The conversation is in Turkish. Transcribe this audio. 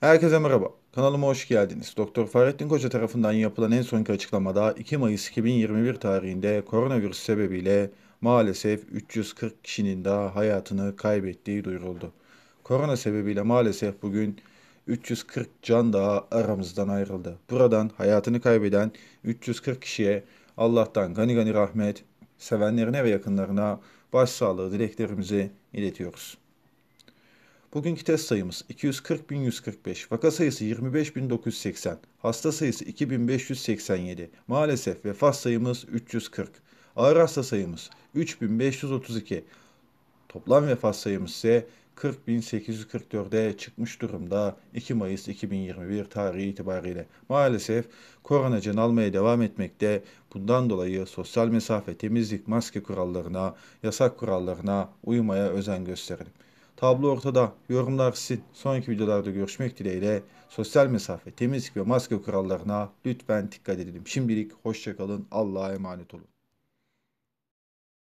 Herkese merhaba. Kanalıma hoş geldiniz. Doktor Fahrettin Koca tarafından yapılan en sonki açıklamada 2 Mayıs 2021 tarihinde koronavirüs sebebiyle maalesef 340 kişinin daha hayatını kaybettiği duyuruldu. Korona sebebiyle maalesef bugün 340 can daha aramızdan ayrıldı. Buradan hayatını kaybeden 340 kişiye Allah'tan gani gani rahmet, sevenlerine ve yakınlarına başsağlığı dileklerimizi iletiyoruz. Bugünkü test sayımız 240.145, vaka sayısı 25.980, hasta sayısı 2.587, maalesef vefat sayımız 340, ağır hasta sayımız 3.532, toplam vefat sayımız ise 40.844'e çıkmış durumda 2 Mayıs 2021 tarihi itibariyle. Maalesef korona can almaya devam etmekte. Bundan dolayı sosyal mesafe, temizlik, maske kurallarına, yasak kurallarına uymaya özen gösterelim. Tablo ortada. Yorumlar sizin. Sonraki videolarda görüşmek dileğiyle. Sosyal mesafe, temizlik ve maske kurallarına lütfen dikkat edelim. Şimdilik hoşçakalın. Allah'a emanet olun.